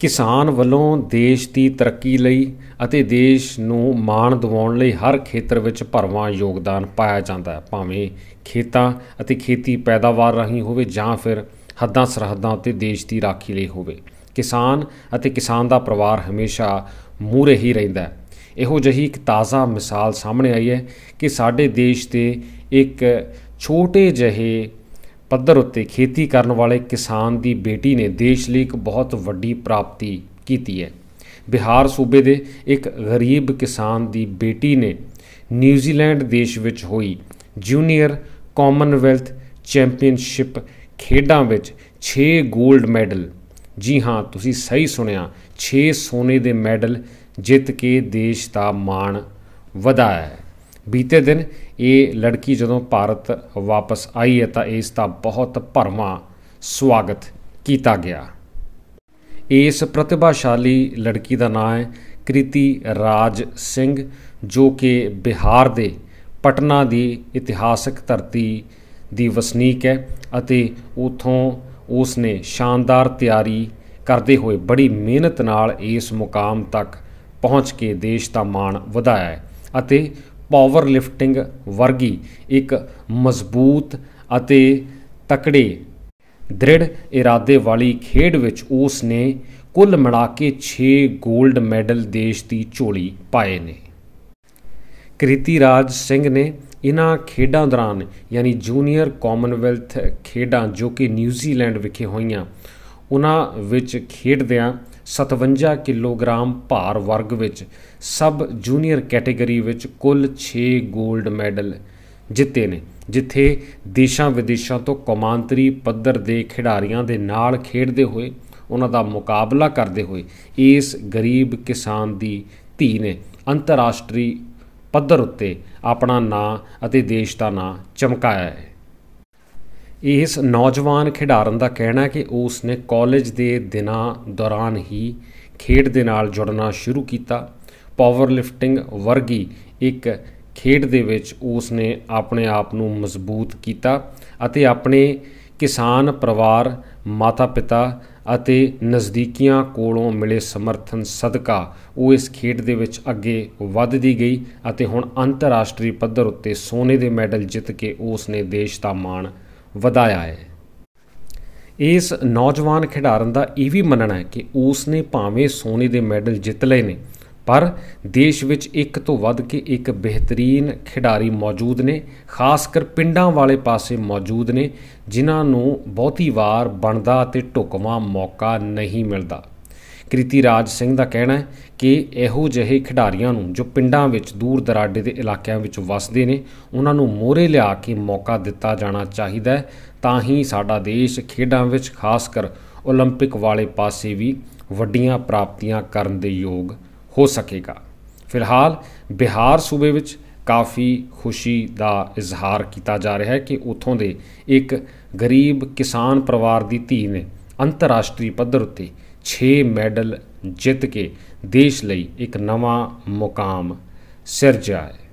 ਕਿਸਾਨ ਵੱਲੋਂ ਦੇਸ਼ ਦੀ ਤਰੱਕੀ ਲਈ ਅਤੇ ਦੇਸ਼ ਨੂੰ ਮਾਣ ਦਿਵਾਉਣ ਲਈ ਹਰ ਖੇਤਰ ਵਿੱਚ ਭਰਵਾਂ ਯੋਗਦਾਨ ਪਾਇਆ ਜਾਂਦਾ ਹੈ ਭਾਵੇਂ ਖੇਤਾਂ ਅਤੇ ਖੇਤੀ ਪੈਦਾਵਾਰ ਰਹੀ ਹੋਵੇ ਜਾਂ ਫਿਰ ਹੱਦਾਂ ਸਰਹੱਦਾਂ ਉੱਤੇ ਦੇਸ਼ ਦੀ ਰਾਖੀ ਲਈ ਹੋਵੇ ਕਿਸਾਨ ਅਤੇ ਕਿਸਾਨ ਦਾ ਪਰਿਵਾਰ ਹਮੇਸ਼ਾ ਮੂਰੇ ਹੀ ਰਹਿੰਦਾ ਹੈ ਇਹੋ ਜਿਹੀ ਇੱਕ ਤਾਜ਼ਾ ਮਿਸਾਲ ਸਾਹਮਣੇ ਆਈ ਹੈ ਕਿ ਸਾਡੇ ਦੇਸ਼ ਦੇ ਇੱਕ ਛੋਟੇ ਜਿਹੇ ਪੱਧਰ ਉੱਤੇ ਖੇਤੀ ਕਰਨ ਵਾਲੇ ਕਿਸਾਨ ਦੀ ਬੇਟੀ ਨੇ ਦੇਸ਼ ਲਈ ਇੱਕ ਬਹੁਤ ਵੱਡੀ ਪ੍ਰਾਪਤੀ ਕੀਤੀ ਹੈ ਬਿਹਾਰ ਸੂਬੇ ਦੇ ਇੱਕ ਗਰੀਬ ਕਿਸਾਨ ਦੀ ਬੇਟੀ ਨੇ ਨਿਊਜ਼ੀਲੈਂਡ ਦੇਸ਼ ਵਿੱਚ ਹੋਈ ਜੂਨੀਅਰ ਕਾਮਨਵੈਲਥ ਚੈਂਪੀਅਨਸ਼ਿਪ ਖੇਡਾਂ ਵਿੱਚ 6 골ਡ ਮੈਡਲ ਜੀ ਹਾਂ ਤੁਸੀਂ ਸਹੀ ਸੁਣਿਆ 6 ਸੋਨੇ ਦੇ ਮੈਡਲ ਜਿੱਤ ਕੇ ਦੇਸ਼ ਦਾ ਮਾਣ ਵਧਾਇਆ ਹੈ ਬੀਤੇ ਦਿਨ ਇਹ ਲੜਕੀ ਜਦੋਂ ਭਾਰਤ ਵਾਪਸ ਆਈ ਹੈ ਤਾਂ ਇਸ ਦਾ ਬਹੁਤ ਭਰਮਾ ਸਵਾਗਤ ਕੀਤਾ ਗਿਆ ਇਸ ਪ੍ਰਤਿਭਾਸ਼ਾਲੀ ਲੜਕੀ ਦਾ ਨਾਮ ਹੈ ਕ੍ਰਿਤੀ ਰਾਜ ਸਿੰਘ ਜੋ ਕਿ ਬਿਹਾਰ ਦੇ ਪਟਨਾ ਦੀ ਇਤਿਹਾਸਕ ਧਰਤੀ ਦੀ ਵਸਨੀਕ ਹੈ ਅਤੇ ਉਥੋਂ ਉਸ ਨੇ ਸ਼ਾਨਦਾਰ ਤਿਆਰੀ ਕਰਦੇ ਹੋਏ ਬੜੀ ਮਿਹਨਤ ਨਾਲ ਇਸ ਮੁਕਾਮ ਤੱਕ ਪਹੁੰਚ ਕੇ ਦੇਸ਼ ਦਾ ਮਾਣ ਵਧਾਇਆ ਹੈ ਅਤੇ ਪਾਵਰ ਲਿਫਟਿੰਗ ਵਰਗੀ ਇੱਕ ਮਜ਼ਬੂਤ ਅਤੇ ਤਕੜੇ ਦ੍ਰਿੜ ਇਰਾਦੇ ਵਾਲੀ ਖੇਡ ਵਿੱਚ ਉਸ ਨੇ ਕੁੱਲ ਮਿਲਾ ਕੇ 6 골ਡ ਮੈਡਲ ਦੇਸ਼ ਦੀ ਝੋਲੀ ਪਾਏ ਨੇ ਕ੍ਰਿਤੀ ਰਾਜ ਸਿੰਘ ਨੇ ਇਨ੍ਹਾਂ ਖੇਡਾਂ ਦੌਰਾਨ ਯਾਨੀ ਜੂਨੀਅਰ ਕਾਮਨਵੈਲਥ ਖੇਡਾਂ ਜੋ ਕਿ ਨਿਊਜ਼ੀਲੈਂਡ ਵਿਖੇ ਹੋਈਆਂ ਉਹਨਾਂ ਵਿੱਚ ਖੇਡਦਿਆਂ 57 ਕਿਲੋਗ੍ਰਾਮ ਭਾਰ ਵਰਗ ਵਿੱਚ ਸਬ ਜੂਨੀਅਰ ਕੈਟਾਗਰੀ ਵਿੱਚ ਕੁੱਲ 6 골ਡ ਮੈਡਲ ਜਿੱਤੇ ਨੇ ਜਿੱਥੇ ਦੇਸ਼ਾਂ ਵਿਦੇਸ਼ਾਂ ਤੋਂ ਕੌਮਾਂਤਰੀ ਪੱਧਰ ਦੇ ਖਿਡਾਰੀਆਂ ਦੇ ਨਾਲ ਖੇਡਦੇ ਹੋਏ ਉਹਨਾਂ ਦਾ ਮੁਕਾਬਲਾ ਕਰਦੇ ਹੋਏ ਇਸ ਗਰੀਬ ਕਿਸਾਨ ਦੀ ਧੀ ਨੇ ਅੰਤਰਰਾਸ਼ਟਰੀ ਪੱਧਰ ਉੱਤੇ ਆਪਣਾ ਨਾਂ ਅਤੇ ਦੇਸ਼ ਦਾ ਨਾਂ ਚਮਕਾਇਆ ਹੈ ਇਸ ਨੌਜਵਾਨ ਖਿਡਾਰਨ ਦਾ ਕਹਿਣਾ ਹੈ ਕਿ ਉਸ ਨੇ ਕਾਲਜ ਦੇ ਦਿਨਾਂ ਦੌਰਾਨ ਹੀ ਖੇਡ ਦੇ ਨਾਲ ਜੁੜਨਾ ਸ਼ੁਰੂ ਕੀਤਾ ਪਾਵਰ ਲਿਫਟਿੰਗ ਵਰਗੀ ਇੱਕ ਖੇਡ ਦੇ ਵਿੱਚ ਉਸ ਨੇ ਆਪਣੇ ਆਪ ਨੂੰ ਮਜ਼ਬੂਤ ਕੀਤਾ ਅਤੇ ਆਪਣੇ ਕਿਸਾਨ ਪਰਿਵਾਰ ਮਾਤਾ-ਪਿਤਾ ਅਤੇ ਨਜ਼ਦੀਕੀਆਂ ਕੋਲੋਂ ਮਿਲੇ ਸਮਰਥਨ ਸਦਕਾ ਉਹ ਇਸ ਖੇਡ ਦੇ ਵਿੱਚ ਅੱਗੇ ਵੱਧਦੀ ਗਈ ਅਤੇ ਹੁਣ ਅੰਤਰਰਾਸ਼ਟਰੀ ਪੱਧਰ ਉੱਤੇ ਸੋਨੇ ਦੇ ਮੈਡਲ ਜਿੱਤ ਕੇ ਉਸ ਨੇ ਦੇਸ਼ ਦਾ ਮਾਣ ਵਧਾਇਆ ਹੈ ਇਸ ਨੌਜਵਾਨ ਖਿਡਾਰਨ ਦਾ ਇਹ ਵੀ ਮੰਨਣਾ ਹੈ ਕਿ ਉਸ ਨੇ ਭਾਵੇਂ ਸੋਨੇ ਦੇ ਮੈਡਲ ਜਿੱਤ ਲਏ ਨੇ ਪਰ ਦੇਸ਼ ਵਿੱਚ ਇੱਕ ਤੋਂ ਵੱਧ ਕੇ ਇੱਕ ਬਿਹਤਰੀਨ ਖਿਡਾਰੀ ਮੌਜੂਦ ਨੇ ਖਾਸ ਕਰ ਪਿੰਡਾਂ ਵਾਲੇ ਪਾਸੇ ਮੌਜੂਦ ਨੇ ਜਿਨ੍ਹਾਂ ਨੂੰ ਬਹੁਤੀ ਵਾਰ ਬਣਦਾ ਅਤੇ ਢੁਕਵਾਂ ਮੌਕਾ ਨਹੀਂ ਮਿਲਦਾ ਕ੍ਰਿਤੀ ਰਾਜ ਸਿੰਘ ਦਾ ਕਹਿਣਾ ਹੈ ਕਿ ਇਹੋ ਜਿਹੇ ਖਿਡਾਰੀਆਂ ਨੂੰ ਜੋ ਪਿੰਡਾਂ ਵਿੱਚ ਦੂਰ ਦਰਾਡੇ ਦੇ ਇਲਾਕਿਆਂ ਵਿੱਚ ਵੱਸਦੇ ਨੇ ਉਹਨਾਂ ਨੂੰ ਮੋਰੇ ਲਿਆ ਕੇ ਮੌਕਾ ਦਿੱਤਾ ਜਾਣਾ ਚਾਹੀਦਾ ਹੈ ਤਾਂ ਹੀ ਸਾਡਾ ਦੇਸ਼ ਖੇਡਾਂ ਵਿੱਚ ਖਾਸ ਕਰ 올림픽 ਵਾਲੇ ਪਾਸੇ ਵੀ ਵੱਡੀਆਂ ਪ੍ਰਾਪਤੀਆਂ ਕਰਨ ਦੇ ਯੋਗ ਹੋ ਸਕੇਗਾ ਫਿਲਹਾਲ ਬਿਹਾਰ ਸੂਬੇ ਵਿੱਚ ਕਾਫੀ ਖੁਸ਼ੀ ਦਾ ਇਜ਼ਹਾਰ ਕੀਤਾ ਜਾ ਰਿਹਾ ਹੈ ਕਿ ਉਥੋਂ ਦੇ ਇੱਕ ਗਰੀਬ ਕਿਸਾਨ ਪਰਿਵਾਰ ਦੀ ਧੀ ਨੇ ਅੰਤਰਰਾਸ਼ਟਰੀ ਪੱਧਰ ਉੱਤੇ 6 ਮੈਡਲ ਜਿੱਤ ਕੇ ਦੇਸ਼ ਲਈ ਇੱਕ ਨਵਾਂ ਮੁਕਾਮ ਸਿਰਜਿਆ ਹੈ